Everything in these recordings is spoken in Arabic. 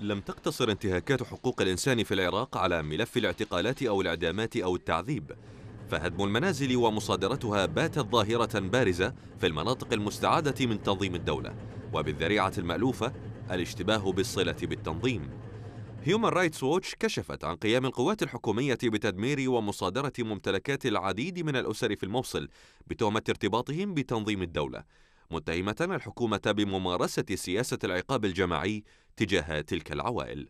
لم تقتصر انتهاكات حقوق الإنسان في العراق على ملف الاعتقالات أو الإعدامات أو التعذيب فهدم المنازل ومصادرتها باتت ظاهرة بارزة في المناطق المستعادة من تنظيم الدولة وبالذريعة المألوفة الاشتباه بالصلة بالتنظيم هيومان رايتس ووتش كشفت عن قيام القوات الحكومية بتدمير ومصادرة ممتلكات العديد من الأسر في الموصل بتهمة ارتباطهم بتنظيم الدولة متهمة الحكومة بممارسة سياسة العقاب الجماعي تجاه تلك العوائل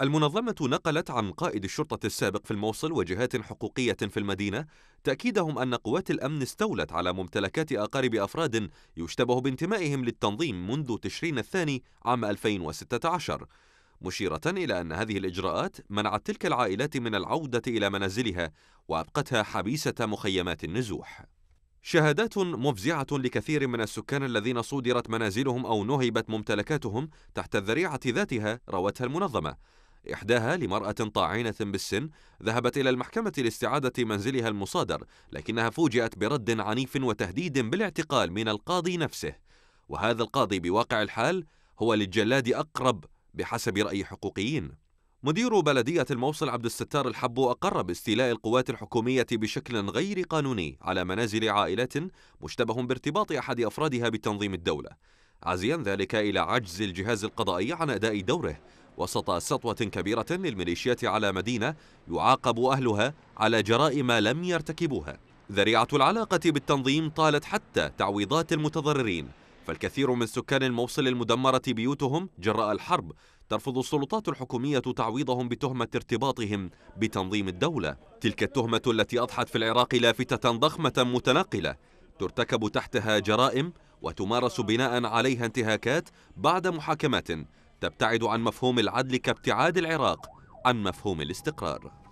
المنظمة نقلت عن قائد الشرطة السابق في الموصل وجهات حقوقية في المدينة تأكيدهم أن قوات الأمن استولت على ممتلكات أقارب أفراد يشتبه بانتمائهم للتنظيم منذ تشرين الثاني عام 2016 مشيرة إلى أن هذه الإجراءات منعت تلك العائلات من العودة إلى منازلها وأبقتها حبيسة مخيمات النزوح شهادات مفزعة لكثير من السكان الذين صودرت منازلهم أو نهبت ممتلكاتهم تحت الذريعة ذاتها روتها المنظمة إحداها لمرأة طاعنة بالسن ذهبت إلى المحكمة لاستعادة منزلها المصادر لكنها فوجئت برد عنيف وتهديد بالاعتقال من القاضي نفسه وهذا القاضي بواقع الحال هو للجلاد أقرب بحسب رأي حقوقيين مدير بلدية الموصل عبد الستار الحبو أقر باستيلاء القوات الحكومية بشكل غير قانوني على منازل عائلات مشتبه بارتباط أحد أفرادها بتنظيم الدولة عزيا ذلك إلى عجز الجهاز القضائي عن أداء دوره وسط سطوة كبيرة للميليشيات على مدينة يعاقب أهلها على جرائم لم يرتكبوها ذريعة العلاقة بالتنظيم طالت حتى تعويضات المتضررين فالكثير من سكان الموصل المدمرة بيوتهم جراء الحرب ترفض السلطات الحكومية تعويضهم بتهمة ارتباطهم بتنظيم الدولة تلك التهمة التي أضحت في العراق لافتة ضخمة متنقلة ترتكب تحتها جرائم وتمارس بناء عليها انتهاكات بعد محاكمات تبتعد عن مفهوم العدل كابتعاد العراق عن مفهوم الاستقرار